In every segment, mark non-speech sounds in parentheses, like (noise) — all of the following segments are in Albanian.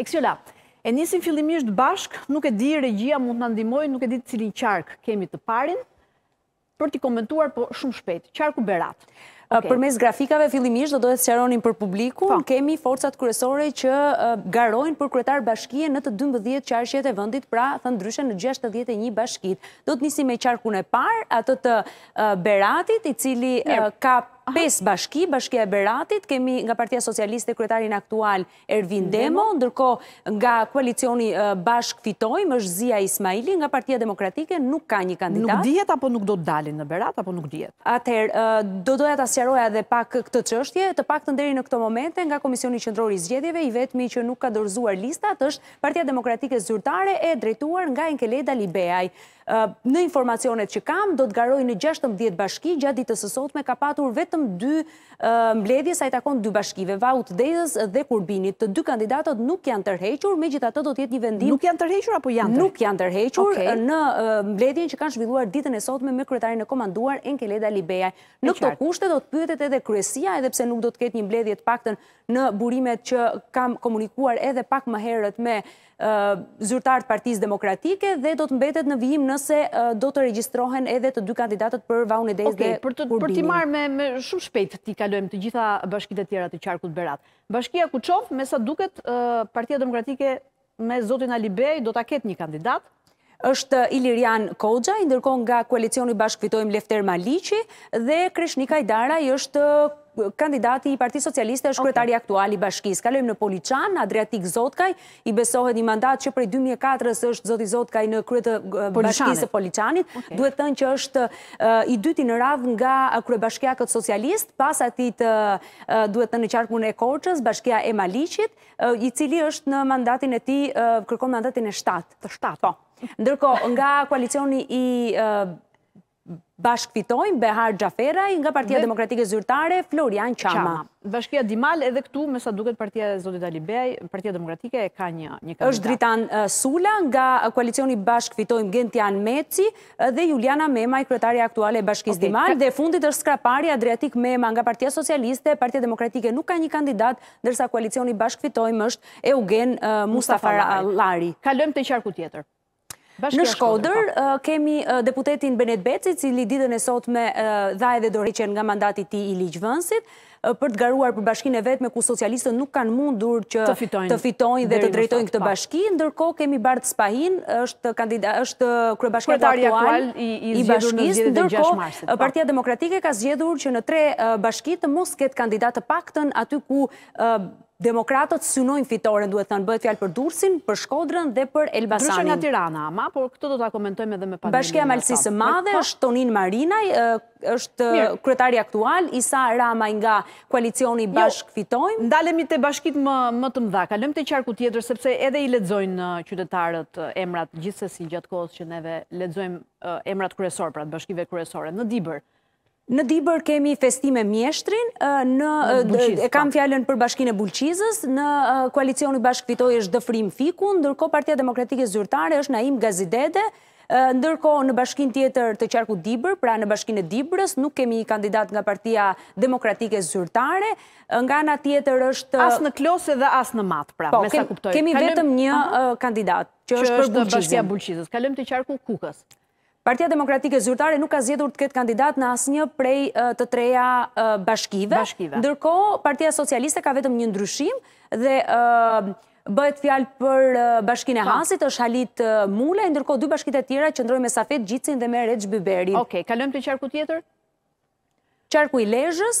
Eksjola, e njësim fillimisht bashk, nuk e di regjia mund në ndimoj, nuk e di cilin qark kemi të parin, për t'i komentuar po shumë shpet, qarku berat. Për mes grafikave, fillimisht, do të së qaronin për publiku, po. kemi forcat kërësore që garojnë për kretar bashkije në të 12 qarqet e vëndit, pra thënë ndryshen në 61 të e një bashkit. Do të njësi me qarkun e par, atë të beratit, i cili ka 5 bashki, bashkia e Beratit, kemi nga partia socialiste kretarin aktual Ervin Demo, ndërko nga koalicioni bashk fitoj, më është Zia Ismaili, nga partia demokratike nuk ka një kandidat. Nuk djetë apo nuk do të dalin në Berat, apo nuk djetë? Ather, do doja të asjaroja dhe pak këtë qështje, të pak të nderi në këto momente nga Komisioni Qëndrori Zgjedjeve, i vetëmi që nuk ka dorzuar listat, është partia demokratike zyrtare e drejtuar nga Enkeleda Libeaj. Në informacionet që kam, do të garoj në 16 bashki, gjatë ditës sësot me ka patur vet vetëm dy mbledhje sa i takon dy bashkive, Vaut Dezës dhe Kurbinit. Të dy kandidatët nuk janë tërhequr, me gjitha të do tjetë një vendim... Nuk janë tërhequr apo janë tërhequr? Nuk janë tërhequr në mbledhjen që kanë shvilluar ditën e sotme me kretarin e komanduar Enkeleda Libeja. Në këto kushte do të pyetet edhe kresia, edhe pse nuk do të ketë një mbledhjet pakten në burimet që kam komunikuar edhe pak më herët me zyrtartë partiz demokratike dhe do të mbetet në vijim nëse do të regjistrohen edhe të dy kandidatët për vaun e dejt dhe Për të marë me shumë shpejt t'i kalojmë të gjitha bashkit e tjera të qarkut berat. Bashkia Kuqov, me sa duket, Partia Demokratike me Zotin Alibej do t'a ketë një kandidat, është Ilirian Kogja, ndërkon nga koalicioni bashkëfitojmë Lefter Malici dhe Kreshnika Idara i është kandidati i Parti Socialiste është kryetari aktuali bashkis. Kalojmë në Poliçan, Adriatik Zotkaj, i besohet një mandat që prej 2004 është Zoti Zotkaj në kryetë bashkisë Poliçanit. Duhet thënë që është i dyti në radhë nga bashkja këtë socialist, pas ati të duhet të në qarkëmune e Korqës, bashkia e Malicit, i cili është në mandatin e ti, kërkon mandatin e 7. Të 7, po. Ndërko, nga koalicioni i bashkëfitojnë Behar Gjaferaj nga Partia Demokratike Zyrtare, Florian Qama. Bashkia Dimal edhe këtu, me sa duket Partia Zotit Alibej, Partia Demokratike e ka një kandidat. është Dritan Sula nga Koalicioni Bashkëfitojnë Gentian Meci dhe Juliana Mema, i kretari aktuale e Bashkis Dimal, dhe fundit është skrapari Adriatik Mema nga Partia Socialiste, Partia Demokratike nuk ka një kandidat, dërsa Koalicioni Bashkëfitojnë është Eugen Mustafa Lari. Kalëm të qarku tjetër. Në Shkodër po. uh, kemi uh, deputetin Benet Beci, cili ditën e sot me uh, dhajë dhe dorëqen nga mandati ti i Ligjvënsit, për të garuar për bashkin e vetë me ku socialistët nuk kanë mundur që të fitojnë dhe të drejtojnë këtë bashkin, ndërko kemi bardë Spahin, është kërëbashkin e aktual i bashkis, ndërko po. Partia Demokratike ka zgjedhur që në tre bashkit të mos ketë kandidatë pakten aty ku demokratët synojnë fitore, duhet thënë, bëhet fjalë për Dursin, për Shkodrën dhe për Elbasanin. Dryshën nga Tirana, ma, por këtë do të akomentojme dhe me panjene. Bashkja malësisë madhe, është Tonin Marinaj, është kretari aktual, Isa Ramaj nga koalicioni jo, bashk fitojnë. Ndalemi të bashkit më të mdha, kalëm të qarku tjetër, sepse edhe i ledzojnë uh, qytetarët uh, emrat gjithsesi gjatë kohës që neve ledzojnë uh, emrat kërësor, pra të bashkive kërësore, në dibër. Në dibër kemi festime mjeshtrin, e kam po. fjallën për bashkin e bulqizës, në koalicioni bashk fitoj është dëfrim fikun, ndërko partia demokratike zyrtare është Naim Gazidede, ndërko në bashkin tjetër të qarku Dibër, pra në bashkin e Dibërës, nuk kemi një kandidat nga partia demokratike zyrtare, nga nga tjetër është... As në klose dhe as në matë, pra, po, me sa kuptojë. Po, kemi vetëm një kandidat, që është për bulqizës. Kalëm të qarku Kukës. Partia Demokratike Zyrtare nuk ka zjedur të ketë kandidat në asë një prej të treja bashkive. Ndërko, Partia Socialiste ka vetëm një ndryshim dhe Bëhet fjalë për bashkinë e po. Hasit, është Halit Mule, ndërkohë dy bashkitë të tjera qëndrojnë me Safet Gjicin dhe me Reç Biberin. Oke, okay, kalojmë te qarku tjetër. Qarku i Lezhës,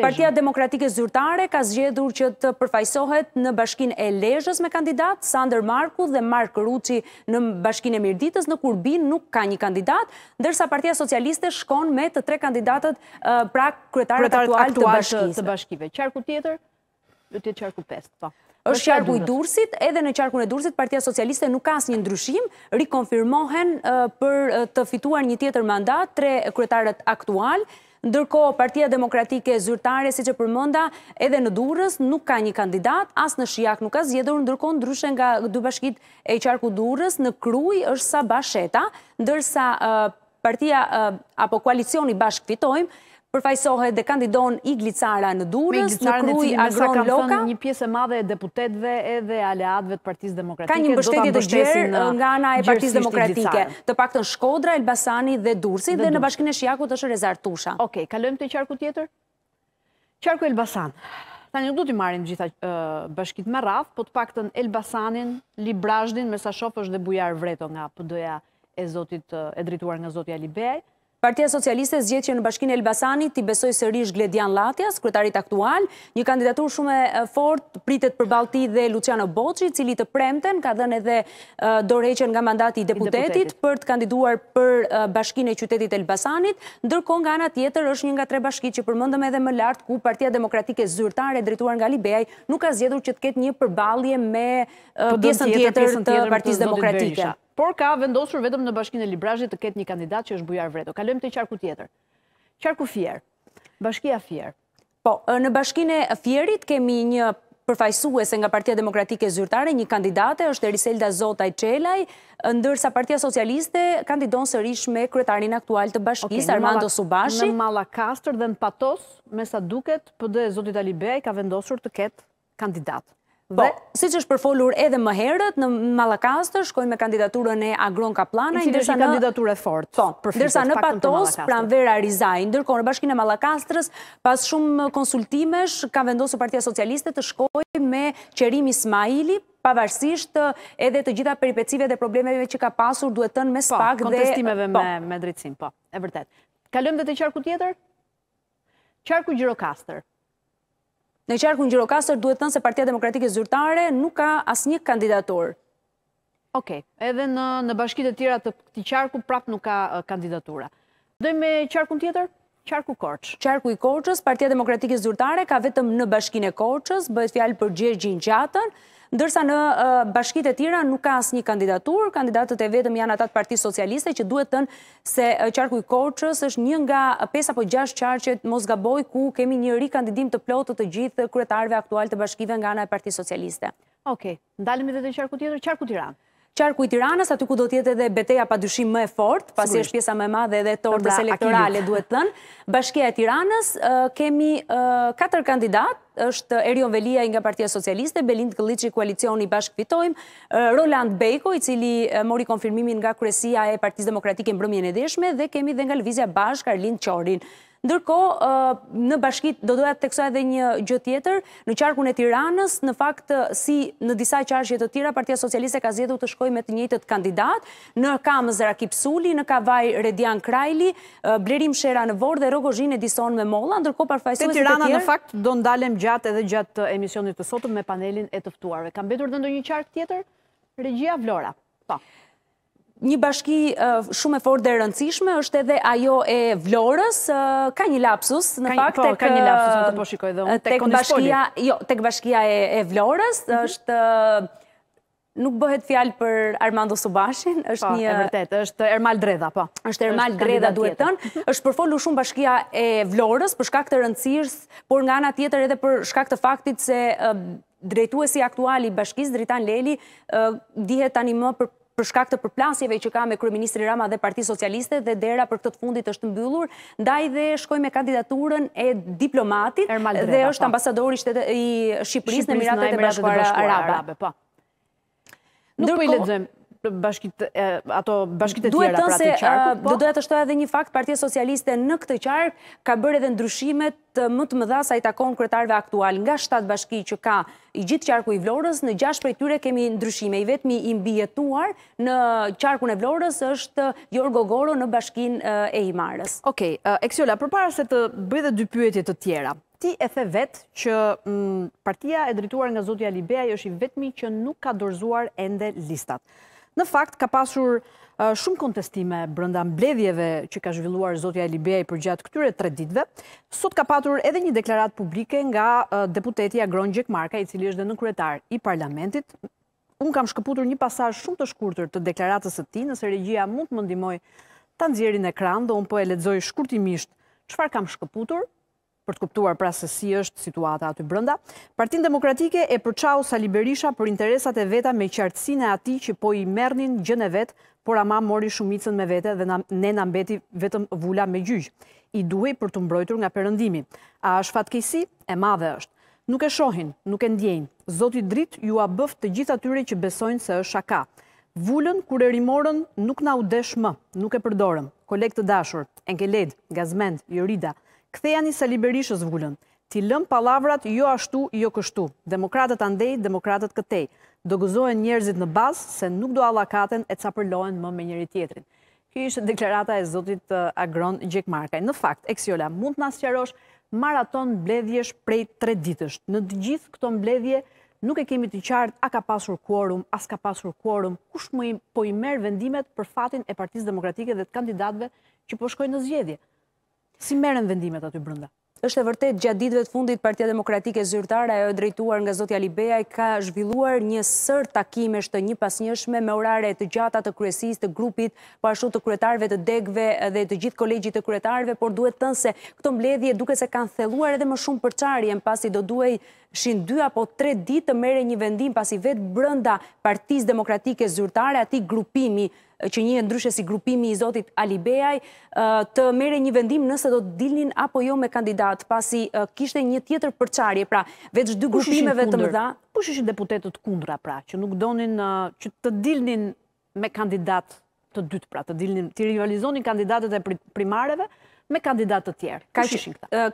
Partia Demokratike Zyrtare ka zgjedhur që të përfaqësohet në bashkinë e Lezhës me kandidat Sander Marku dhe Mark Ruçi në bashkinë e Mirditës, në Kurbin nuk ka një kandidat, ndërsa Partia Socialiste shkon me të tre kandidatët pra kryetarët aktual të bashkisë. Qarku tjetër. Do të jetë qarku 5, po është qarku i Durësit, edhe në qarku në Durësit, Partia Socialiste nuk asë një ndryshim, rikonfirmohen për të fituar një tjetër mandat, tre kretarët aktual, ndërko Partia Demokratike Zyrtare, si që për mënda, edhe në Durës, nuk ka një kandidat, asë në Shijak nuk ka zjedur, ndërko ndryshen nga dy bashkit e qarku Durës, në kruj është sa basheta, ndërsa Partia, apo koalicioni bashk fitojmë, përfajsohet dhe kandidon i glicara në durës, në kruj agron loka. Një pjesë e madhe e deputetve edhe aleatve të partiz demokratike. Ka një mbështetit të gjërë uh, nga ana e partiz demokratike. Të pak të në Shkodra, Elbasani dhe Dursi dhe në bashkine Shjaku të është Rezar Tusha. Oke, kalujem të qarku tjetër? Qarku Elbasan. Ta një du t'i marim gjitha uh, bashkit me raf, po të pak të në Elbasanin, Librajdin, Mesashof është dhe bujar vreto nga pëdëja uh, e drituar nga Zotja Libej. Partia Socialiste zgjetë që në bashkinë Elbasani të i besoj sërish Gledian Latjas, kretarit aktual, një kandidatur shume fort, pritet për Balti dhe Luciano Boci, cili të premten, ka dhenë edhe doreqen nga mandati i deputetit për të kandiduar për bashkinë e qytetit Elbasanit, ndërko nga nga tjetër është një nga tre bashkit që përmëndëm edhe më lartë ku Partia Demokratike Zyrtare, drituar nga Libej, nuk ka zgjetur që të ketë një përbalje me pjesën tjetër të Partisë Demokratike. Por ka vendosur vetëm në bashkinë e Librazhit të ketë një kandidat që është Bujar Vredo. Kalojmë te qarku tjetër. Qarku Fier. Bashkia Fier. Po, në bashkinë e Fierit kemi një përfaqësuese nga Partia Demokratike zyrtare, një kandidate është Eriselda Zotaj Çelaj, ndërsa Partia Socialiste kandidon sërish me kryetarin aktual të bashkisë Armando Subashi. Në Mallakastër dhe në Patos, me sa duket PD zoti Dalibej ka vendosur të ketë kandidat. Po. Dhe, si që është përfolur edhe më herët, në Malakastër, shkojnë me kandidaturën e Agron Kaplana. Në që është një kandidaturë e fort. Po, ndërsa në Patos, pra në Vera Rizaj, ndërkohë në bashkinë e Malakastërës, pas shumë konsultimesh, ka vendosë partia socialiste të shkojnë me qerim Ismaili, pavarësisht edhe të gjitha peripecive dhe problemeve që ka pasur duhet tënë me spak po, dhe... Po, kontestimeve me po. drejtsim, po, e vërtet. Kalëm dhe të qarku tjetër? Qarku Gjirokastër. Në qarku qarkun Gjirokastër duhet thënë se Partia Demokratike Zyrtare nuk ka asë një kandidatur. Oke, edhe në bashkit e tjera të këti qarku prapë nuk ka kandidatura. Dojmë me qarkun tjetër? Qarku Korçë. Qarku i Korqës, Partia Demokratike Zyrtare ka vetëm në bashkine Korqës, bëhet fjalë për gjergjin qatën, ndërsa në bashkit e tira nuk ka asë një kandidatur, kandidatët e vetëm janë atat partijës socialiste që duhet tënë se qarku i korqës është një nga 5 apo 6 qarqet mos gaboj ku kemi një ri kandidim të plotët të gjithë kretarve aktual të bashkive nga ana e partijës socialiste. Oke, ndalëmi dhe të qarku tjetër, qarku tira? qarku i tiranës, aty ku do tjetë edhe beteja pa dyshim më e fort, pasi është pjesa më madhe edhe tortës pra, elektorale duhet të thënë. Bashkia e tiranës, kemi 4 kandidat, është Erion Velia nga Partia Socialiste, Belind Këllici, Koalicioni, Bashk Pitojm, Roland Bejko, i cili mori konfirmimin nga kresia e Partiz Demokratike në brëmjën e Deshme, dhe kemi dhe nga Lëvizja Bashk, Arlind Qorin. Ndërko, në bashkit do doja të teksoj edhe një gjë tjetër, në qarkun e tiranës, në fakt si në disa qarqjet të tira, Partia Socialiste ka zjedu të shkoj me të njëtët kandidat, në kam Zera Kipsuli, në kavaj Redian Krajli, Blerim Shera në Vor dhe Rogozhin e Dison me Molla, ndërko parfajsu e të tjerë... Të tirana në fakt do ndalem gjatë edhe gjatë emisionit të sotëm me panelin e tëftuarve. Kam betur dhe ndo një qarkë tjetër? Regia Vlora. Po një bashki eh, shumë e fort dhe rëndësishme, është edhe ajo e vlorës, eh, ka një lapsus, në fakt, po, tek eh, po bashkia, jo, tek bashkia e vlorës, mhm. është nuk bëhet fjalë për Armando Subashin, po, është një... Po, e vërtet, është Ermal Dredha, po. është Ermal Dredha, duhet tënë. është përfollu shumë bashkia e vlorës, për shkak të rëndësirës, por nga nga tjetër edhe për shkak të faktit se drejtuesi aktuali bashkis, Dritan Leli, dihet tani më për për shkak të përplasjeve që ka me kryeministrin Rama dhe Parti Socialiste dhe dera për këtë fundit është mbyllur, ndaj dhe shkoj me kandidaturën e diplomatit dhe është po. ambasadori i Shqipërisë në Emiratet e Bashkuara Arabe. Po. Po. Nuk për i ledzëm, ato bashkit e tjera pra të qarë. Po? doja të shtoja dhe një fakt, Partia Socialiste në këtë qark ka bërë edhe ndryshimet më të më dha sa i takon kretarve aktual. Nga 7 bashki që ka i gjithë qarku i Vlorës, në 6 për tyre kemi ndryshime. I vetëmi i mbjetuar në qarku në Vlorës është Jorgo Goro në bashkin e Imarës. Ok, Eksiola, për para se të bëjë dhe dy pyetje të tjera, ti e the vetë që partia e drituar nga Zotja Libeja është i vetëmi që nuk ka dorzuar ende listat. Në fakt, ka pasur shumë kontestime brënda mbledhjeve që ka zhvilluar Zotja Elibiaj për gjatë këtyre tre ditve. Sot ka patur edhe një deklarat publike nga deputeti Agron Gjekmarka, i cili është dhe në kretar i parlamentit. Unë kam shkëputur një pasaj shumë të shkurtur të deklaratës e ti, nëse regjia mund të mëndimoj të nëzjerin e krandë, dhe unë po e ledzoj shkurtimisht qëfar kam shkëputur për të kuptuar pra se si është situata aty brënda. Partin Demokratike e përçau Sali Berisha për interesat e veta me qartësin e ati që po i mernin gjën e vetë, por ama mori shumicën me vete dhe ne në mbeti vetëm vula me gjyqë. I duhej për të mbrojtur nga përëndimi. A është fatkesi? E madhe është. Nuk e shohin, nuk e ndjenjë. Zoti drit ju a bëft të gjitha tyre që besojnë se është shaka. Vullën kur e rimorën nuk na u desh më, nuk e përdorëm. Kolek të dashur, enkeled, gazmend, jurida, Këthe janë i vullën, ti lëm palavrat jo ashtu, jo kështu. Demokratët andej, demokratët këtej. Do gëzojnë njerëzit në bazë, se nuk do alakaten e capërlohen më me njëri tjetrin. Ky ishtë deklarata e zotit agron Gjek Markaj. Në fakt, Eksiola, mund të nasë qarosh maraton bledhjesh prej tre ditësht. Në të gjithë këto bledhje, nuk e kemi të qartë a ka pasur kuorum, as ka pasur kuorum, kush më po i merë vendimet për fatin e partiz demokratike dhe të kandidatve që po shkojnë në zgjedhje si merën vendimet aty brënda? është e vërtet gjatë ditëve të fundit Partia Demokratike Zyrtare ajo e drejtuar nga Zoti Ali Beja ka zhvilluar një sër takimesh të njëpasnjëshme me orare të gjata të kryesisë të grupit, po ashtu të kryetarëve të degëve dhe të gjithë kolegjit të kryetarëve, por duhet të thënë se këto mbledhje duket se kanë thelluar edhe më shumë për pasi do duhej shin 2 apo 3 ditë të merrej një vendim pasi vetë brenda Partis Demokratike Zyrtare aty grupimi që një e ndryshe si grupimi i Zotit Alibeaj të mere një vendim nëse do të dilnin apo jo me kandidat, pasi kishte një tjetër përqarje, pra veç dy grupimeve të mëdha. Kush ishin deputetet kundra, pra, që nuk donin që të dilnin me kandidat të dytë, pra, të dilnin, të rivalizonin kandidatet e primareve, me të tjerë.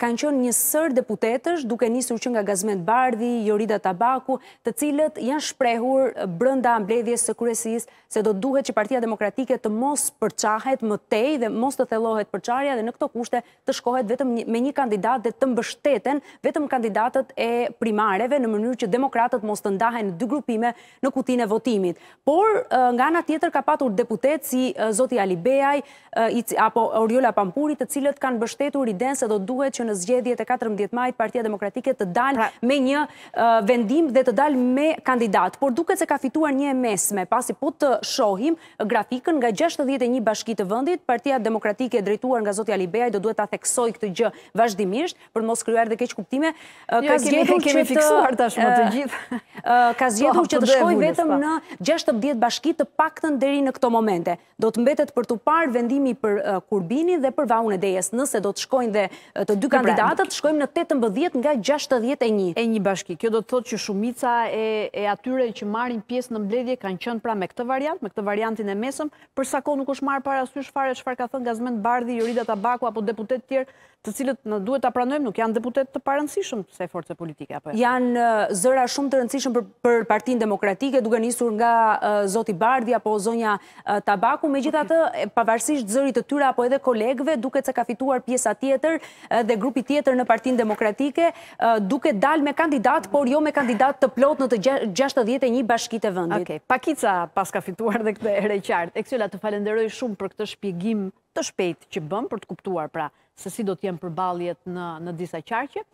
Kanë qënë një sërë deputetës duke njësur që nga Gazment Bardhi, Jorida Tabaku, të cilët janë shprehur brënda mbledhjes së kërësis se do duhet që partia demokratike të mos përqahet më tej dhe mos të thelohet përqarja dhe në këto kushte të shkohet vetëm me një kandidat dhe të mbështeten vetëm kandidatët e primareve në mënyrë që demokratët mos të ndahen në dy grupime në kutin e votimit. Por nga nga tjetër ka patur deputet si Zoti Alibejaj apo Oriola Pampuri cilët kanë bështetur i den se do duhet që në zgjedhjet e 14 majt Partia Demokratike të dalë pra- me një vendim dhe të dalë me kandidat. Por duket se ka fituar një mesme, pasi po të shohim grafikën nga 61 bashki të vendit, Partia Demokratike e drejtuar nga zoti Ali do duhet ta theksoj këtë gjë vazhdimisht për mos krijuar dhe keq kuptime. Jo, ka zgjedhur kemi, kemi fiksuar tashmë të gjithë. ka (laughs) po, zgjedhur që po të shkojë vetëm po. në 16 bashki të paktën deri në këto momente. Do të mbetet për të parë vendimi për Kurbinin dhe për Vaun e nëse do të shkojnë dhe të dy pra, kandidatët, shkojnë në 18 mbëdhjet nga 61 të djetë e një. E një bashki, kjo do të thot që shumica e atyre që marin pjesë në mbledhje kanë qënë pra me këtë variant, me këtë variantin e mesëm, përsa ko nuk është marë para sush fare, që ka thënë gazmen Bardhi Jurida Tabaku, apo deputet tjerë, të cilët në duhet të apranojmë, nuk janë deputet të parënësishëm se forcë jo? e politike. Janë zëra shumë të rëndësishëm për partin demokratike, duke njësur nga Zoti Bardi apo Zonja Tabaku, me gjitha të pavarësisht zërit të tyra apo edhe kolegve, duke të ka fituar pjesa tjetër eh, dhe grupi tjetër në partin demokratike, eh, duke dal me kandidat, por jo me kandidat të plot në të 61 bashkit e vëndit. pakica pas ka fituar dhe këtë ere qartë. Eksjela, të falenderoj shumë për këtë shpjegim të shpejt që bëm për të kuptuar pra se si do t'jem përbaljet në disa qarqe.